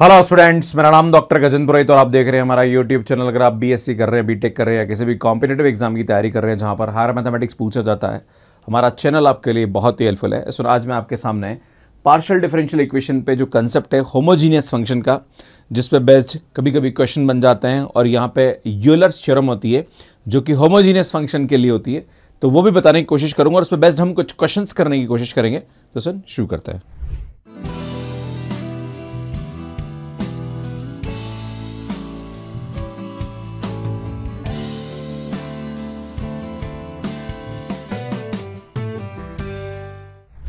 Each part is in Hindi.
हेलो स्टूडेंट्स मेरा नाम डॉक्टर गजन पुरोहित और आप देख रहे हैं हमारा यूट्यूब चैनल अगर आप बीएससी कर रहे हैं बीटेक कर रहे हैं या किसी भी कॉम्पिटेटिव एग्जाम की तैयारी कर रहे हैं जहां पर हायर मैथमेटिक्स पूछा जाता है हमारा चैनल आपके लिए बहुत ही हेल्पफुल है सुन आज मैं आपके सामने पार्शल डिफरेंशियल इक्वेशन पे जो कंसेप्ट है होमोजीनियस फंक्शन का जिस पर बेस्ड कभी कभी क्वेश्चन बन जाते हैं और यहाँ पे यूलर्स शर्म होती है जो कि होमोजीनियस फंक्शन के लिए होती है तो वो भी बताने की कोशिश करूँगा और उस पर बेस्ड हम कुछ क्वेश्चन करने की कोशिश करेंगे तो सुन शुरू करते हैं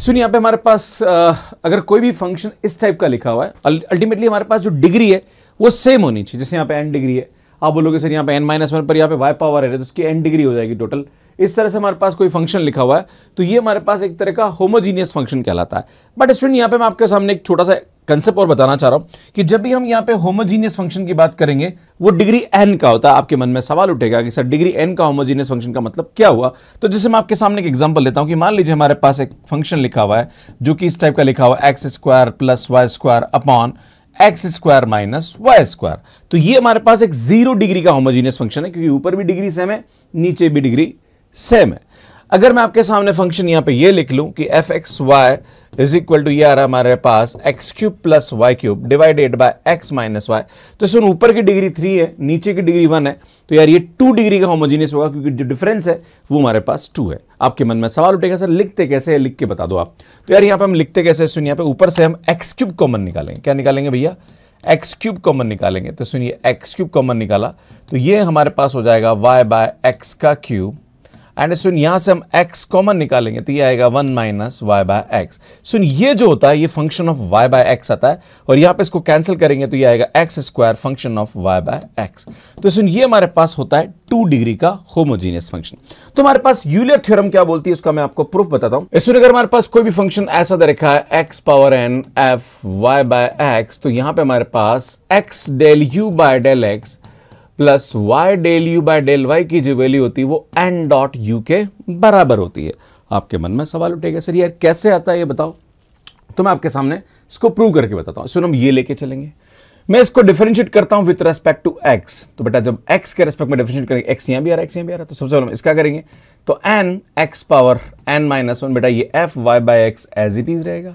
सुनिए यहाँ पे हमारे पास आ, अगर कोई भी फंक्शन इस टाइप का लिखा हुआ है अल्टीमेटली हमारे पास जो डिग्री है वो सेम होनी चाहिए जैसे यहाँ पे एन डिग्री है आप बोलोगे सर यहाँ पे एन माइनस वन पर यहाँ पे वाई पावर है तो उसकी एन डिग्री हो जाएगी टोटल इस तरह से हमारे पास कोई फंक्शन लिखा हुआ है तो ये हमारे पास एक तरह का होमोजीनियस फंक्शन कहलाता है बट स्टूडेंट यहाँ पे मैं आपके सामने एक छोटा सा कंसेप्ट और बताना चाह रहा हूँ कि जब भी हम यहाँ पे होमोजीनियस फंक्शन की बात करेंगे वो डिग्री एन का होता है आपके मन में सवाल उठेगा कि सर डिग्री एन का होमोजीनियस फंक्शन का मतलब क्या हुआ तो जैसे मैं आपके सामने एक एग्जाम्पल लेता हूँ कि मान लीजिए हमारे पास एक फंक्शन लिखा हुआ है जो कि इस टाइप का लिखा हुआ X square plus Y square upon x square minus Y square तो ये हमारे पास एक जीरो डिग्री का होमोजीनियस फंक्शन है क्योंकि ऊपर भी डिग्री सेम है नीचे भी डिग्री सेम है अगर मैं आपके सामने फंक्शन यहाँ पे ये लिख लूँ कि F X Y is equal to ये आ रहा हमारे पास X cube plus Y cube divided by X minus Y तो सुन ऊपर की डिग्री थ्री है नीचे की डिग्री वन है तो यार ये टू डिग्री का होमोजीनियस होगा क्योंकि जो डिफरेंस है वो हमारे पास टू है आपके मन में सवाल उठेगा सर लिखते कैसे है लिख के बता दो आप तो यार यहाँ पर हम लिखते कैसे सुनिए यहाँ पर ऊपर से हम एक्स क्यूब कॉमन निकालेंगे क्या निकालेंगे भैया एक्स क्यूब कॉमन निकालेंगे तो सुनिए एक्स क्यूब कॉमन निकाला तो ये हमारे पास हो जाएगा वाई बाय एक्स का क्यूब एंड सुन यहाँ से हम x कॉमन निकालेंगे तो ये आएगा one minus Y by X सुन ये जो होता है ये function of y by X आता है और यहाँ पे इसको कैंसिल करेंगे तो ये आएगा x square function of y by x तो सुन ये हमारे पास होता है टू डिग्री का होमोजीनियस फंक्शन तो हमारे पास यूलियर थ्योरम क्या बोलती है उसका मैं आपको प्रूफ बताता हूँ सुन अगर हमारे पास कोई भी फंक्शन ऐसा दे रखा है x power n f y by x तो यहाँ पे हमारे पास x del u by del x plus y del u by del y की जो वैल्यू होती है वो एन डॉट यू के बराबर होती है आपके मन में सवाल उठेगा सर यार कैसे आता है ये बताओ तो मैं आपके सामने इसको प्रूव करके बताता हूँ सुनो हम ये लेके चलेंगे मैं इसको डिफरेंशिएट करता हूँ विथ रेस्पेक्ट टू एक्स तो बेटा जब एक्स के रेस्पेक्ट में डिफरेंशिएट करेंगे एक्स यहाँ भी आ रहा है एक्स यहाँ भी आ रहा है तो सबसे पहले इसका करेंगे तो n x power n minus one बेटा ये f y by x as it is रहेगा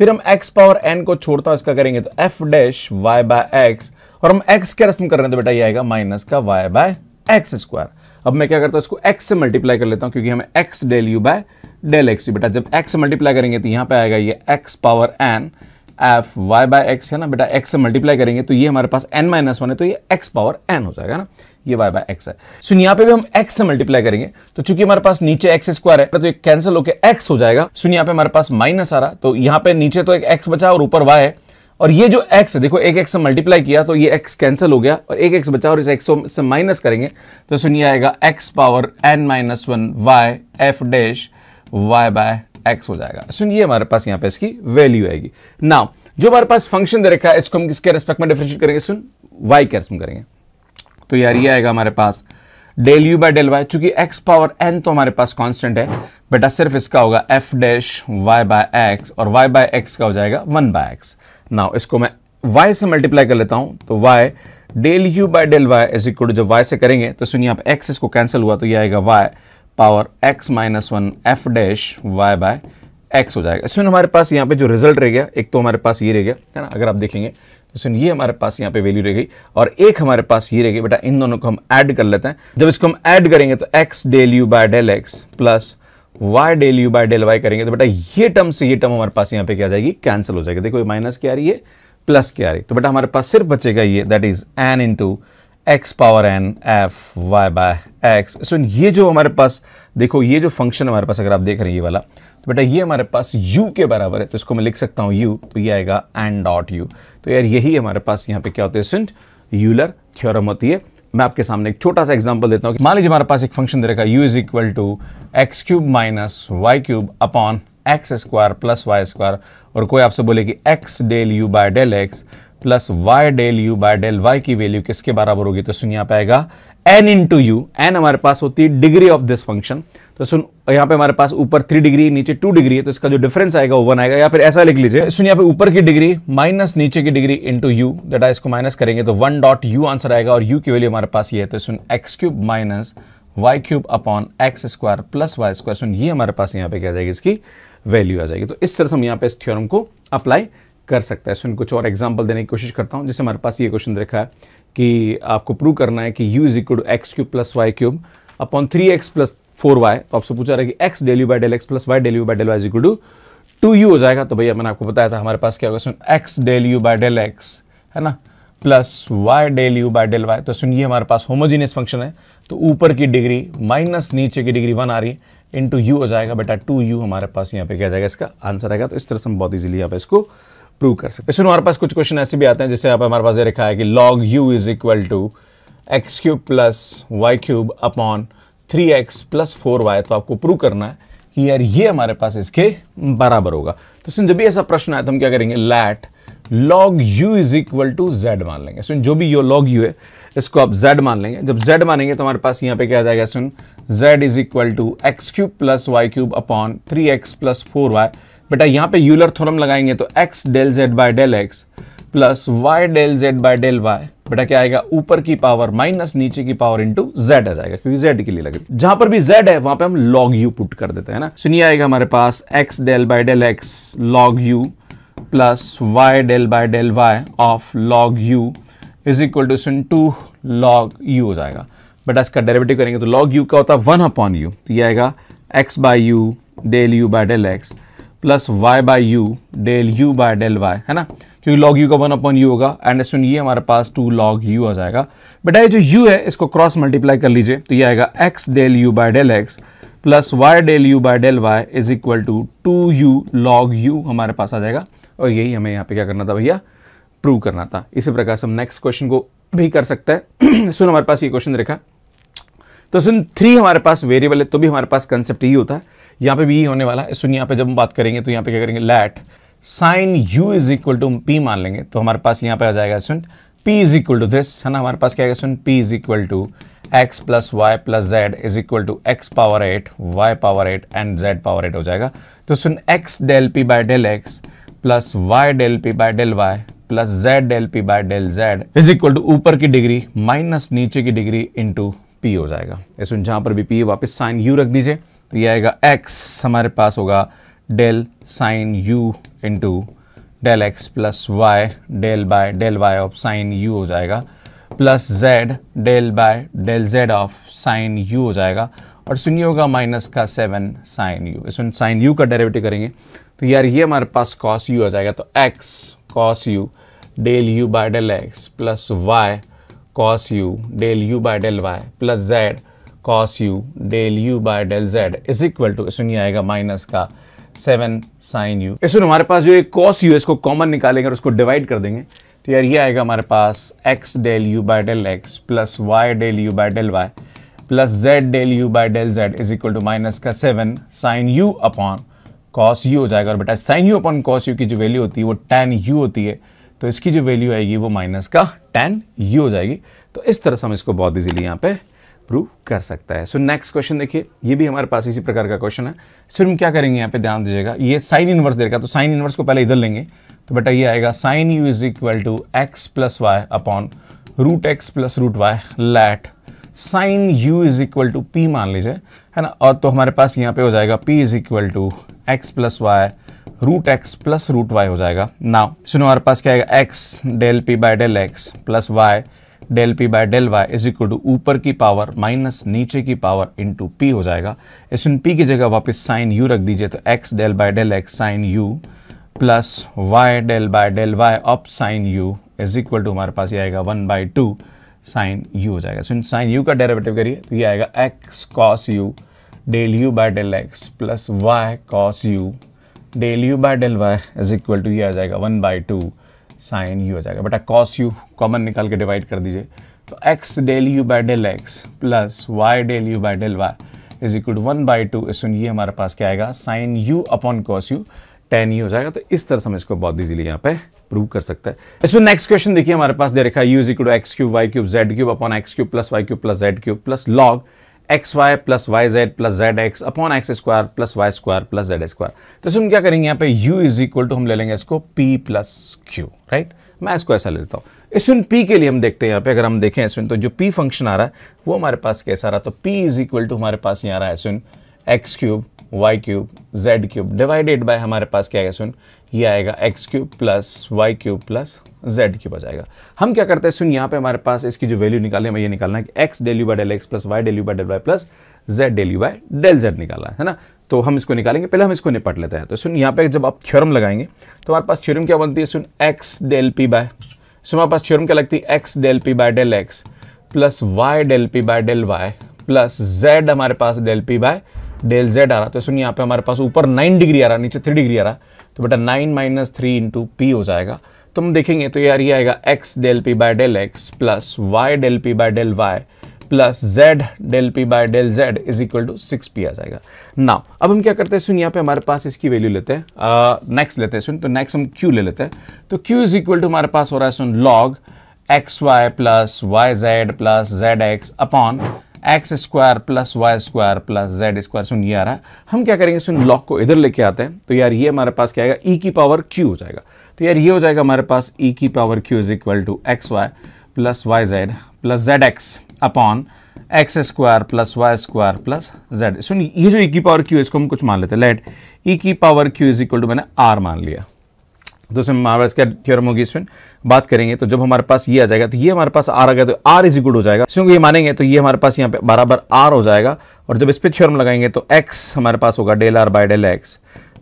फिर हम x पावर n को छोड़ता इसका करेंगे तो f dash y by x और हम x के रस्म कर रहे हैं तो बेटा ये आएगा माइनस का y बाय एक्स स्क्वायर अब मैं क्या करता हूँ इसको x से मल्टीप्लाई कर लेता हूँ क्योंकि हमें x del u by del x बेटा जब x से मल्टीप्लाई करेंगे तो यहाँ पे आएगा ये x power n f y by x है ना बेटा एक्स से मल्टीप्लाई करेंगे तो ये हमारे पास एन माइनस वन है तो ये एक्स पावर एन हो जाएगा ना ये वाई बाय एक्स है सो यहाँ पे भी हम एक्स से मल्टीप्लाई करेंगे तो चूंकि हमारे पास नीचे एक्स स्क्वायर है तो ये कैंसिल होकर एक्स हो जाएगा सो यहाँ पे हमारे पास माइनस आ रहा तो यहाँ पे नीचे तो एक एक्स बचा और ऊपर वाई है और ये जो एक्स है देखो एक एक्स से मल्टीप्लाई किया तो ये एक्स कैंसिल हो गया और एक एक्स बचा और इस x से माइनस करेंगे तो सुनिए आएगा x power n minus one y f dash y by x हो जाएगा सुन ये हमारे पास यहां पे इसकी वैल्यू आएगी नाउ जो हमारे पास फंक्शन दे रखा है इसको हम किसके रेस्पेक्ट में डिफ्रेंशिएट करेंगे सुन वाई के रेस्पेक्ट करेंगे तो यार ये आएगा हमारे पास del u by del y चूंकि एक्स पावर एन तो हमारे पास कॉन्स्टेंट है बेटा सिर्फ इसका होगा f dash y by x और वाई बाय एक्स का हो जाएगा वन बाय एक्स नाउ इसको मैं वाई से मल्टीप्लाई कर लेता हूं तो y del u by del y is equal जब वाई से करेंगे तो सुनिए आप एक्स इसको कैंसिल हुआ तो ये आएगा y power x minus one f dash y by x हो जाएगा इसमें हमारे पास यहाँ पे जो रिजल्ट रह गया एक तो हमारे पास ये रह गया है ना अगर आप देखेंगे तो सुन ये हमारे पास यहाँ पे वैल्यू रह गई और एक हमारे पास ये रह गई बेटा इन दोनों को हम ऐड कर लेते हैं जब इसको हम ऐड करेंगे तो x del u by del x plus y del u by del y करेंगे तो बेटा ये टर्म से ये टर्म हमारे पास यहाँ पे क्या जाएगी कैंसिल हो जाएगी देखो ये माइनस क्या आ रही है प्लस क्या आ रही है तो बेटा हमारे पास सिर्फ बचेगा ये that is n into x power n f y by x so ये जो हमारे पास देखो ये जो फंक्शन हमारे पास अगर आप देख रहे हैं ये वाला तो बेटा ये हमारे पास u के बराबर है तो इसको मैं लिख सकता हूँ u तो ये आएगा एन डॉट यू तो यार यही हमारे पास यहाँ पे क्या होते हैं सिंट यूलर थ्योरम होती है मैं आपके सामने एक छोटा सा एग्जाम्पल देता हूँ मान लीजिए हमारे पास एक फंक्शन दे रखा है u is equal to x cube minus y cube upon x square plus Y square और कोई आपसे बोले कि x del u by del x plus y del u by del y की वैल्यू किसके बराबर होगी तो सुन यहां पे आएगा n into u n हमारे पास होती है डिग्री ऑफ दिस फंक्शन तो सुन यहां पे हमारे पास ऊपर थ्री डिग्री नीचे टू डिग्री है तो इसका जो डिफरेंस आएगा वो वन आएगा या फिर ऐसा लिख लीजिए सुन यहां पे ऊपर की डिग्री माइनस नीचे की डिग्री इंटू यू डेटा इसको माइनस करेंगे तो वन डॉट यू आंसर आएगा और यू की वैल्यू हमारे पास ये है तो सुन x cube minus y cube upon x square plus Y square सुन ये हमारे पास यहाँ पे क्या जाएगी इसकी वैल्यू आ जाएगी तो इस तरह से हम यहाँ पे इस थ्योरम को अप्लाई कर सकता है सो कुछ और एग्जाम्पल देने की कोशिश करता हूँ जैसे हमारे पास ये क्वेश्चन देखा है कि आपको प्रूव करना है कि u is equal to x cube plus Y cube upon three x plus four y तो आपसे पूछा रहा है कि x del u by del x plus y del u by del y is equal to two u हो जाएगा तो भैया मैंने आपको बताया था हमारे पास क्या होगा सुन x del u by del x है ना plus y del u by del y तो सुनिए हमारे पास होमोजीनियस फंक्शन है तो ऊपर की डिग्री माइनस नीचे की डिग्री वन आ रही है इन टू यू हो जाएगा बेटा टू यू हमारे पास यहाँ पे क्या जाएगा इसका आंसर आएगा तो इस तरह से हम बहुत ईजिली यहाँ पे इसको प्रूव कर सकते हैं हमारे पास कुछ क्वेश्चन ऐसे भी आते हैं जैसे आप हमारे पास ये रखा है कि log u is equal to x cube plus Y cube upon three x plus four y तो आपको प्रूव करना है कि यार ये हमारे पास इसके बराबर होगा तो सुन जब भी ऐसा प्रश्न आया तो हम क्या करेंगे let log u is equal to z मान लेंगे सुन जो भी यो log u है इसको आप z मान लेंगे जब z मानेंगे तो हमारे पास यहाँ पे क्या आ जाएगा सुन z is equal to x cube plus Y cube upon three x plus four y बेटा यहाँ पे यूलर थ्योरम लगाएंगे तो x del z by del x plus y del z by del y बेटा क्या आएगा ऊपर की पावर माइनस नीचे की पावर इंटू जेड आ जाएगा क्योंकि जेड के लिए लग रही जहां पर भी जेड है वहां पे हम लॉग यू पुट कर देते हैं ना सुनिए आएगा हमारे पास x del by del x log u plus y del by del y of log u is equal to सुन टू लॉग यू हो जाएगा बेटा इसका डेरिवेटिव करेंगे तो लॉग यू का होता है वन अपॉन यू तो ये आएगा x by u del u by del x plus y by u del u by del y है ना क्योंकि लॉग यू का वन अपॉन यू होगा एंड एस ये हमारे पास टू लॉग यू आ जाएगा बेटा ये जो यू है इसको क्रॉस मल्टीप्लाई कर लीजिए तो ये आएगा x del u by del x plus y del u by del y is equal to two u log u हमारे पास आ जाएगा और यही हमें यहाँ पे क्या करना था भैया प्रूव करना था इसी प्रकार से हम नेक्स्ट क्वेश्चन को भी कर सकते हैं सुन हमारे पास ये क्वेश्चन देखा तो सुन थ्री हमारे पास वेरिएबल है तो भी हमारे पास कंसेप्ट यही होता है यहाँ पे भी यही होने वाला है सुन यहाँ पे जब हम बात करेंगे तो यहाँ पे क्या करेंगे let sine u is equal to p मान लेंगे तो हमारे पास यहाँ पे आ जाएगा सुन p is equal to this है ना हमारे पास क्या सुन p is equal to x plus y plus z is equal to x power eight y power eight and z power eight हो जाएगा तो सुन x del p by del x plus y del p by del y plus z del p by del z is equal to ऊपर की डिग्री माइनस नीचे की डिग्री इंटू पी हो जाएगा ऐसे जहाँ पर भी पी वापस साइन यू रख दीजिए तो ये आएगा एक्स हमारे पास होगा del sine u into del x plus y del by del y of sine u हो जाएगा plus z del by del z of sine u हो जाएगा और सुनिए होगा माइनस का सेवन साइन यू इस साइन यू का डेरिवेटिव करेंगे तो यार ये हमारे पास कॉस यू हो जाएगा तो x cos u del u by del x plus y cos u del u by del y plus z cos u del u by del z is equal to इसमें आएगा माइनस का सेवन साइन यू इसमें हमारे पास जो एक कॉस यू इसको कॉमन निकालेंगे और उसको डिवाइड कर देंगे तो यार ये आएगा हमारे पास x del u by del x plus y del u by del y plus z del u by del z is equal to minus का seven sine u upon cos u हो जाएगा और बेटा sine u upon cos u की जो वैल्यू होती है वो टेन यू होती है तो इसकी जो वैल्यू आएगी वो माइनस का टेन यू हो जाएगी तो इस तरह से हम इसको बहुत इजीली यहाँ पे प्रूव कर सकता है सो नेक्स्ट क्वेश्चन देखिए ये भी हमारे पास इसी प्रकार का क्वेश्चन है सर हम क्या करेंगे यहाँ पे ध्यान दीजिएगा ये साइन इनवर्स देगा तो साइन इनवर्स को पहले इधर लेंगे तो बेटा ये आएगा sine u is equal to x plus y upon root x plus root y let sine u is equal to p मान लीजिए है ना और तो हमारे पास यहाँ पे हो जाएगा p is equal to x plus y root x plus root y हो जाएगा नाउ सुनो हमारे पास क्या आएगा x del p by del x plus y del p by del y is equal to ऊपर की पावर माइनस नीचे की पावर इंटू पी हो जाएगा इस इन पी की जगह वापस साइन यू रख दीजिए तो x del by del x sine u plus y del by del y of sine u is equal to हमारे पास ये आएगा one by two sine u हो जाएगा सुन साइन यू का डेरिवेटिव करिए तो ये आएगा x cos u del u by del x plus y cos u del u by del y is equal to ये आ जाएगा one by two sine u हो जाएगा बेटा कॉस यू कॉमन निकाल के डिवाइड कर दीजिए तो x del u by del x plus y del u by del y is equal to one by two सुन ये हमारे पास क्या आएगा sine u upon cos u tan u हो जाएगा तो इस तरह से हम इसको बहुत इजीली यहाँ पे प्रूव कर सकता है इसमें नेक्स्ट क्वेश्चन देखिए हमारे पास दे रखा है u is equal to x cube y cube z cube upon x cube plus Y cube plus z cube plus log x y plus y z plus z x upon x square plus Y square plus z square तो इसमें क्या करेंगे यहाँ पे u इज इक्वल टू हम ले लेंगे इसको p प्लस क्यू राइट मैं इसको ऐसा लेता हूँ इसुन p के लिए हम देखते हैं यहाँ पे अगर हम देखें इसुन तो जो p फंक्शन आ रहा है वो हमारे पास कैसा आ रहा है तो p इज इक्वल टू हमारे पास यहाँ आ रहा है इसुन x cube y cube z cube divided by हमारे पास क्या आएगा सुन ये आएगा x cube plus Y cube plus z cube आ जाएगा हम क्या करते हैं सुन यहाँ पे हमारे पास इसकी जो वैल्यू निकालनी है हमें ये निकालना है कि x del u by del x plus y del u by del y plus z del u by del z निकालना है ना तो हम इसको निकालेंगे पहले हम इसको निपट लेते हैं तो सुन यहाँ पे जब आप थ्योरम लगाएंगे तो हमारे पास थ्योरम क्या बनती है सुन एक्स डेल पी बाय सुन हमारे पास थ्योरम क्या लगती है x del p by del x plus y del p by del y plus z हमारे पास del p by del z आ रहा तो सुनिए यहाँ पे हमारे पास ऊपर नाइन डिग्री आ रहा नीचे थ्री डिग्री आ रहा तो बेटा nine minus three into p हो जाएगा तो हम देखेंगे तो यार ये आएगा x del p by del x plus y del p by del y plus z del p by del z is equal to six p आ जाएगा ना अब हम क्या करते हैं सुन यहाँ पे हमारे पास इसकी वैल्यू लेते हैं नेक्स्ट लेते हैं सुन तो नेक्स्ट हम क्यू ले लेते हैं तो क्यू इज इक्वल टू हमारे पास हो रहा है सुन log x y plus y z plus z x upon x square plus Y square plus z square सुन ये आ रहा है हम क्या करेंगे सुन लॉग को इधर लेके आते हैं तो यार ये हमारे पास क्या आएगा ई e की पावर क्यू हो जाएगा तो यार ये हो जाएगा हमारे पास ई e की power q is equal to x y plus y z plus z x upon x square plus Y square plus z सुन ये जो ई e की पावर क्यू इसको हम कुछ मान लेते हैं लेट ई e की power q is equal to मैंने आर मान लिया दूसरे तो महाराज का थ्योरम होगी इसमें बात करेंगे तो जब हमारे पास ये आ जाएगा तो ये हमारे पास आर आ गया तो आर इज गुड हो जाएगा क्योंकि ये मानेंगे तो ये हमारे पास यहाँ पे बराबर आर हो जाएगा और जब इस पर थ्योरम लगाएंगे तो एक्स हमारे पास होगा del r by del x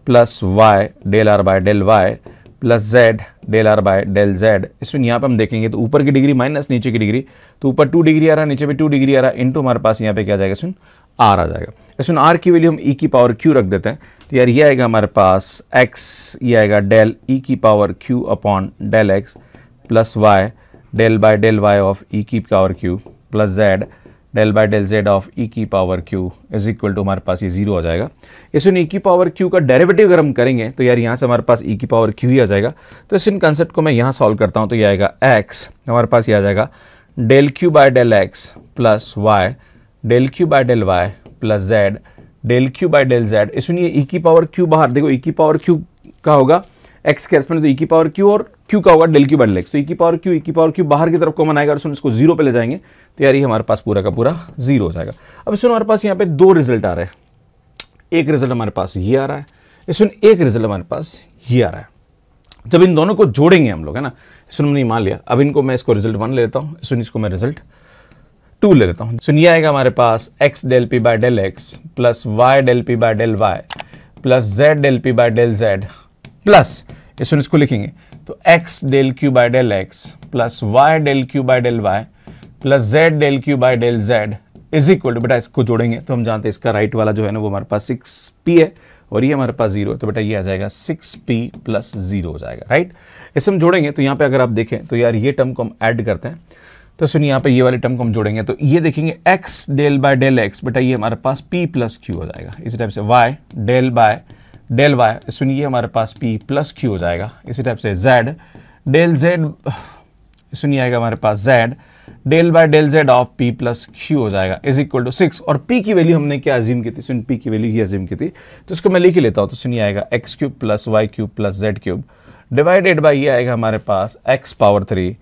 plus y del r by del y plus z del r by del z इसमें यहाँ पे हम देखेंगे तो ऊपर की डिग्री माइनस नीचे की डिग्री तो ऊपर टू डिग्री आ रहा है नीचे भी टू डिग्री आ रहा है इंटू हमारे पास यहाँ पे क्या जाएगा सुन आर आ जाएगा इसमें आर की वैल्यू हम ई e की पावर क्यू रख देते हैं तो यार ये आएगा हमारे पास x ये आएगा डेल e की power q upon del x plus y del by del y of e की power q plus z del by del z of e की power q is equal to हमारे पास ये जीरो आ जाएगा इसमें ई e की पावर क्यू का डेरिवेटिव अगर हम करेंगे तो यार यहाँ से हमारे पास ई e की पावर क्यू ही आ जाएगा तो इस इन कंसेप्ट को मैं यहाँ सॉल्व करता हूँ तो ये आएगा एक्स हमारे पास ये आ जाएगा del q by del x plus y del q by del y plus z del q by del z इसमें ये ई e की पावर क्यू बाहर देखो ई e की पावर क्यू का होगा एक्स के रेस्पेक्ट में तो ई e की पावर क्यू और क्यू का होगा del q by del x तो ई की पावर क्यू ई की पावर क्यू बाहर की तरफ कॉमन आएगा और सुन इसको जीरो पे ले जाएंगे तो यार ये हमारे पास पूरा का पूरा जीरो हो जाएगा अब सुनो हमारे पास यहाँ पे दो रिजल्ट आ रहे हैं एक रिजल्ट हमारे पास ये आ रहा है सुन एक रिजल्ट हमारे पास ये आ रहा है जब इन दोनों को जोड़ेंगे हम लोग है ना इसमें हमने मान लिया अब इनको मैं इसको रिजल्ट वन ले लेता हूँ सुन इसको मैं रिजल्ट टू ले लेता हूँ सुनिए आएगा हमारे पास x del p by del x plus y del p by del y plus z del p by del z plus ये सुन इसको लिखेंगे तो x del q by del x plus y del q by del y plus z del q by del z is equal to बेटा इसको जोड़ेंगे तो हम जानते हैं इसका राइट वाला जो है ना वो हमारे पास सिक्स पी है और ये हमारे पास जीरो है तो बेटा ये आ जाएगा सिक्स पी प्लस जीरो हो जाएगा राइट इसे हम जोड़ेंगे तो यहाँ पे अगर आप देखें तो यार ये टर्म को हम ऐड करते हैं तो सुनिए यहाँ पे ये वाली टर्म को हम जोड़ेंगे तो ये देखेंगे x del by del x बेटा ये हमारे पास पी प्लस क्यू हो जाएगा इसी टाइप से y del by del y सुनिए हमारे पास पी प्लस क्यू हो जाएगा इसी टाइप से जेड डेल जेड सुनिए आएगा हमारे पास z del by del z of p plus q हो जाएगा इज इक्वल टू सिक्स और पी की वैल्यू हमने क्या अजीम की थी सुन पी की वैल्यू ये अजीम की थी तो इसको मैं लिख ही लेता हूँ तो सुनिए आएगा x cube plus Y cube plus z cube divided by ये आएगा हमारे पास x power three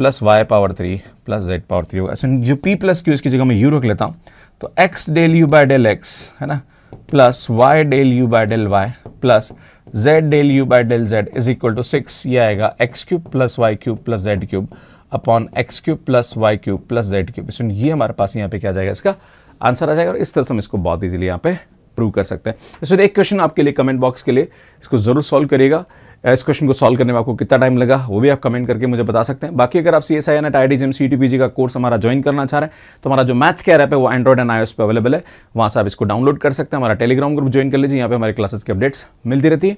plus y power three plus z power three होगा जो पी प्लस क्यू इसकी जगह मैं यू रख लेता हूँ तो x del u by del x है ना plus y del u by del y plus z del u by del z is equal to six ये आएगा x cube plus Y cube plus z cube upon x cube plus Y cube plus z cube सुन ये हमारे पास यहाँ पे क्या जाएगा इसका आंसर आ जाएगा और इस तरह से हम इसको बहुत ईजिली यहाँ पे प्रूव कर सकते हैं इसलिए एक क्वेश्चन आपके लिए कमेंट बॉक्स के लिए इसको जरूर सॉल्व करिएगा इस क्वेश्चन को सॉल्व करने में आपको कितना टाइम लगा वो भी आप कमेंट करके मुझे बता सकते हैं बाकी अगर आप C S I N at I D T का कोर्स हमारा ज्वाइन करना चाह रहे हैं तो हमारा जो मैथ्स केयर ऐप है वो एंड्रॉइड एंड आईओएस पे अवेलेबल है वहाँ से आप इसको डाउनलोड कर सकते हैं हमारा टेलीग्राम ग्रुप ज्वाइन कर लीजिए यहाँ पे हमारे क्लासेस की अपडेट्स मिलती रहती है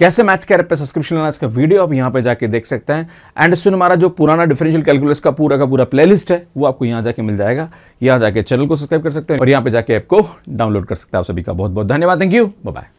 कैसे मैथ्स के ऐप पर सब्सक्रिप्शन लेना इसका वीडियो आप यहाँ पर जाकर देख सकते हैं एंड सुन हमारा जो पुराना डिफरेंशियल कैलकुलस का पूरा का पूरा प्ले है वो आपको यहाँ जाकर मिल जाएगा यहाँ जाकर चैनल को सब्सक्राइब कर सकते हैं और यहाँ पर जाकर ऐप को डाउनलोड कर सकते हैं आप सभी का बहुत बहुत धन्यवाद थैंक यू बाय